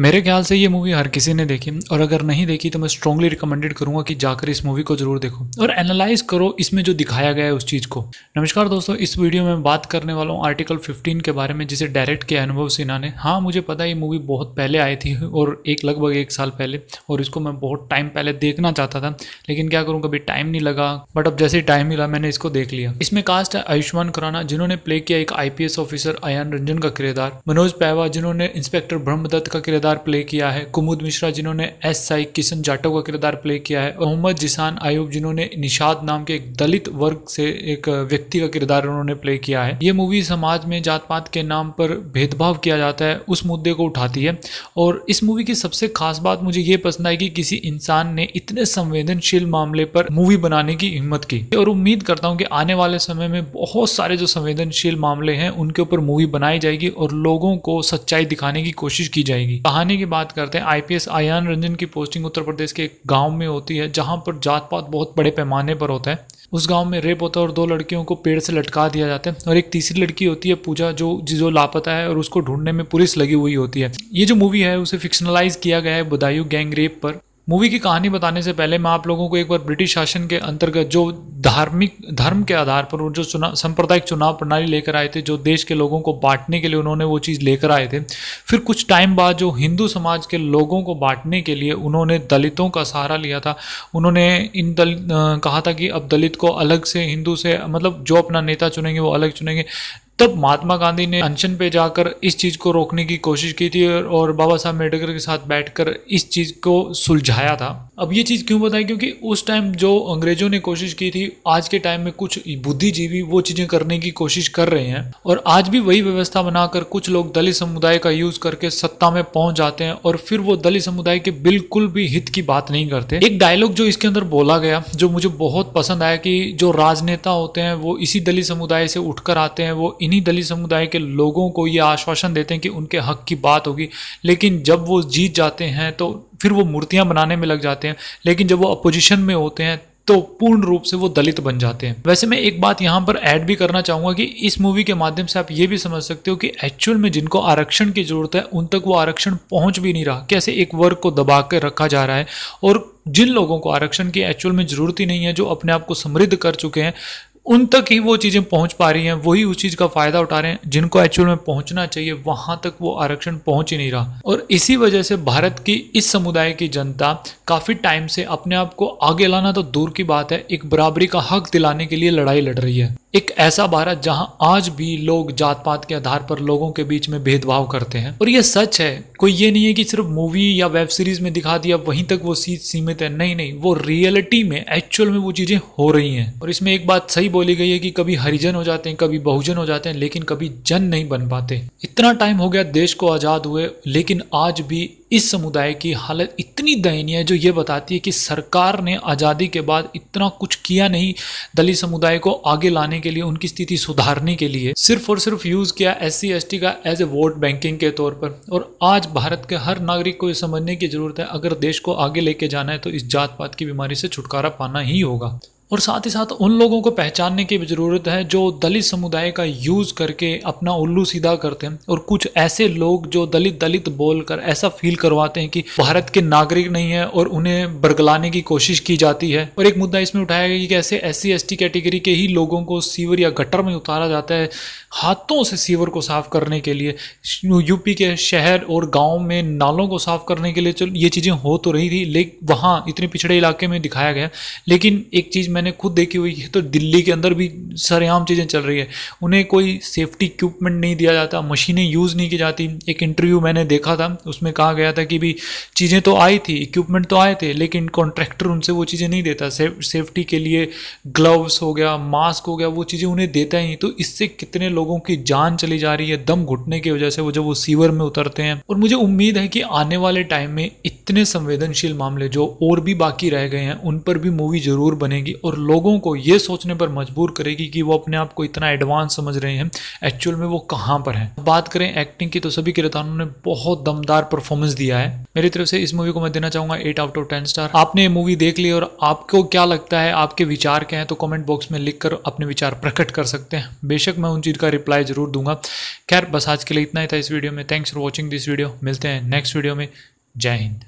मेरे ख्याल से ये मूवी हर किसी ने देखी और अगर नहीं देखी तो मैं स्ट्रॉन्गली रिकमेंडेड करूंगा कि जाकर इस मूवी को जरूर देखो और एनालाइज करो इसमें जो दिखाया गया है उस चीज़ को नमस्कार दोस्तों इस वीडियो में बात करने वाला हूँ आर्टिकल 15 के बारे में जिसे डायरेक्ट किया अनुभव सिन्हा ने हाँ मुझे पता है ये मूवी बहुत पहले आई थी और एक लगभग एक साल पहले और इसको मैं बहुत टाइम पहले देखना चाहता था लेकिन क्या करूँ कभी टाइम नहीं लगा बट अब जैसे ही टाइम मिला मैंने इसको देख लिया इसमें कास्ट है आयुष्मान खुराना जिन्होंने प्ले किया एक आईपीएस ऑफिसर अयान रंजन का किरदार मनोज पैवा जिन्होंने इंस्पेक्टर ब्रह्मदत्त का किरदार किरदार प्ले किया है कुमुद मिश्रा जिन्होंने एस साई किशन जाटव का किरदार प्ले किया है मोहम्मद जिसान आयुब जिन्होंने निषाद नाम के एक दलित वर्ग से एक व्यक्ति का किरदार उन्होंने प्ले किया है ये मूवी समाज में जात पात के नाम पर भेदभाव किया जाता है उस मुद्दे को उठाती है और इस मूवी की सबसे खास बात मुझे ये पसंद आई कि किसी इंसान ने इतने संवेदनशील मामले पर मूवी बनाने की हिम्मत की और उम्मीद करता हूँ कि आने वाले समय में बहुत सारे जो संवेदनशील मामले हैं उनके ऊपर मूवी बनाई जाएगी और लोगों को सच्चाई दिखाने की कोशिश की जाएगी कहानी की बात करते हैं आईपीएस आयान रंजन की पोस्टिंग उत्तर प्रदेश के एक गांव में होती है जहां पर जात पात बहुत बड़े पैमाने पर होता है उस गांव में रेप होता है और दो लड़कियों को पेड़ से लटका दिया जाता है और एक तीसरी लड़की होती है पूजा जो जिजो लापता है और उसको ढूंढने में पुलिस लगी हुई होती है ये जो मूवी है उसे फिक्शनलाइज किया गया है बदायूं गैंग रेप पर मूवी की कहानी बताने से पहले मैं आप लोगों को एक बार ब्रिटिश शासन के अंतर्गत जो धार्मिक धर्म के आधार पर और जो चुनाव सांप्रदायिक चुनाव प्रणाली लेकर आए थे जो देश के लोगों को बांटने के लिए उन्होंने वो चीज़ लेकर आए थे फिर कुछ टाइम बाद जो हिंदू समाज के लोगों को बांटने के लिए उन्होंने दलितों का सहारा लिया था उन्होंने इन दल कहा था कि अब दलित को अलग से हिंदू से मतलब जो अपना नेता चुनेंगे वो अलग चुनेंगे तब महात्मा गांधी ने अनशन पे जाकर इस चीज़ को रोकने की कोशिश की थी और बाबा साहब अम्बेडकर के साथ बैठकर इस चीज़ को सुलझाया था अब ये चीज़ क्यों बताई क्योंकि उस टाइम जो अंग्रेज़ों ने कोशिश की थी आज के टाइम में कुछ बुद्धिजीवी वो चीज़ें करने की कोशिश कर रहे हैं और आज भी वही व्यवस्था बनाकर कुछ लोग दलित समुदाय का यूज़ करके सत्ता में पहुंच जाते हैं और फिर वो दलित समुदाय के बिल्कुल भी हित की बात नहीं करते एक डायलॉग जो इसके अंदर बोला गया जो मुझे बहुत पसंद आया कि जो राजनेता होते हैं वो इसी दलित समुदाय से उठ आते हैं वो इन्हीं दलित समुदाय के लोगों को ये आश्वासन देते हैं कि उनके हक की बात होगी लेकिन जब वो जीत जाते हैं तो फिर वो मूर्तियाँ बनाने में लग जाते हैं लेकिन जब वो अपोजिशन में होते हैं तो पूर्ण रूप से वो दलित बन जाते हैं वैसे मैं एक बात यहाँ पर ऐड भी करना चाहूँगा कि इस मूवी के माध्यम से आप ये भी समझ सकते हो कि एक्चुअल में जिनको आरक्षण की ज़रूरत है उन तक वो आरक्षण पहुँच भी नहीं रहा कैसे एक वर्ग को दबा कर रखा जा रहा है और जिन लोगों को आरक्षण की एक्चुअल में ज़रूरत ही नहीं है जो अपने आप को समृद्ध कर चुके हैं उन तक ही वो चीज़ें पहुंच पा रही हैं वही उस चीज़ का फ़ायदा उठा रहे हैं जिनको एक्चुअल में पहुंचना चाहिए वहाँ तक वो आरक्षण पहुंच ही नहीं रहा और इसी वजह से भारत की इस समुदाय की जनता काफ़ी टाइम से अपने आप को आगे लाना तो दूर की बात है एक बराबरी का हक दिलाने के लिए लड़ाई लड़ रही है एक ऐसा भारत जहां आज भी लोग जात पात के आधार पर लोगों के बीच में भेदभाव करते हैं और यह सच है कोई ये नहीं है कि सिर्फ मूवी या वेब सीरीज में दिखा दिया वहीं तक वो चीज सीमित है नहीं नहीं वो रियलिटी में एक्चुअल में वो चीजें हो रही हैं और इसमें एक बात सही बोली गई है कि कभी हरिजन हो जाते हैं कभी बहुजन हो जाते हैं लेकिन कभी जन नहीं बन पाते इतना टाइम हो गया देश को आजाद हुए लेकिन आज भी इस समुदाय की हालत इतनी दयनीय है जो ये बताती है कि सरकार ने आज़ादी के बाद इतना कुछ किया नहीं दलित समुदाय को आगे लाने के लिए उनकी स्थिति सुधारने के लिए सिर्फ और सिर्फ यूज़ किया एस सी का एज ए वोट बैंकिंग के तौर पर और आज भारत के हर नागरिक को ये समझने की ज़रूरत है अगर देश को आगे लेके जाना है तो इस जात पात की बीमारी से छुटकारा पाना ही होगा और साथ ही साथ उन लोगों को पहचानने की भी ज़रूरत है जो दलित समुदाय का यूज़ करके अपना उल्लू सीधा करते हैं और कुछ ऐसे लोग जो दलित दलित बोलकर ऐसा फील करवाते हैं कि भारत के नागरिक नहीं है और उन्हें बरगलाने की कोशिश की जाती है और एक मुद्दा इसमें उठाया गया कि कैसे एस सी कैटेगरी के ही लोगों को सीवर या गटर में उतारा जाता है हाथों से सीवर को साफ करने के लिए यूपी के शहर और गाँव में नालों को साफ करने के लिए चल ये चीज़ें हो तो रही थी लेकिन वहाँ इतने पिछड़े इलाके में दिखाया गया लेकिन एक चीज़ मैंने खुद देखी हुई है तो दिल्ली के अंदर भी सरेआम चीज़ें चल रही है उन्हें कोई सेफ्टी इक्विपमेंट नहीं दिया जाता मशीनें यूज़ नहीं की जाती एक इंटरव्यू मैंने देखा था उसमें कहा गया था कि भी चीज़ें तो आई थी इक्विपमेंट तो आए थे लेकिन कॉन्ट्रैक्टर उनसे वो चीज़ें नहीं देता सेफ्टी के लिए ग्लव्स हो गया मास्क हो गया वो चीज़ें उन्हें देता ही नहीं तो इससे कितने लोगों की जान चली जा रही है दम घुटने की वजह से वो जब वो सीवर में उतरते हैं और मुझे उम्मीद है कि आने वाले टाइम में इतने संवेदनशील मामले जो और भी बाकी रह गए हैं उन पर भी मूवी जरूर बनेगी और लोगों को ये सोचने पर मजबूर करेगी कि वो अपने आप को इतना एडवांस समझ रहे हैं एक्चुअल में वो कहाँ पर हैं बात करें एक्टिंग की तो सभी किरदारों ने बहुत दमदार परफॉर्मेंस दिया है मेरी तरफ से इस मूवी को मैं देना चाहूंगा eight out of ten star आपने ये मूवी देख ली और आपको क्या लगता है आपके विचार क्या हैं तो कमेंट बॉक्स में लिखकर अपने विचार प्रकट कर सकते हैं बेशक मैं उन चीज़ का रिप्लाई जरूर दूंगा खैर बस आज के लिए इतना ही था इस वीडियो में thanks for watching this video मिलते हैं नेक्स्ट वीडियो में जय हिंद